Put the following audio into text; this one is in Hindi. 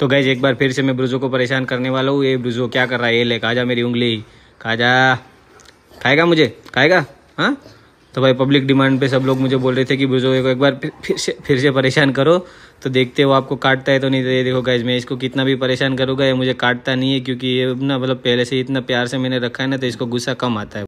तो गैज एक बार फिर से मैं ब्रुजो को परेशान करने वाला हूँ ये ब्रुजो क्या कर रहा है ये ले खा जा मेरी उंगली खा जा खाएगा मुझे खाएगा हाँ तो भाई पब्लिक डिमांड पे सब लोग मुझे बोल रहे थे कि ब्रुजो को एक बार फिर से फिर से परेशान करो तो देखते हो आपको काटता है तो नहीं तो ये देखो गैज मैं इसको कितना भी परेशान करूँगा ये मुझे काटता नहीं है क्योंकि ये ना मतलब पहले से इतना प्यार से मैंने रखा है ना तो इसको गुस्सा कम आता है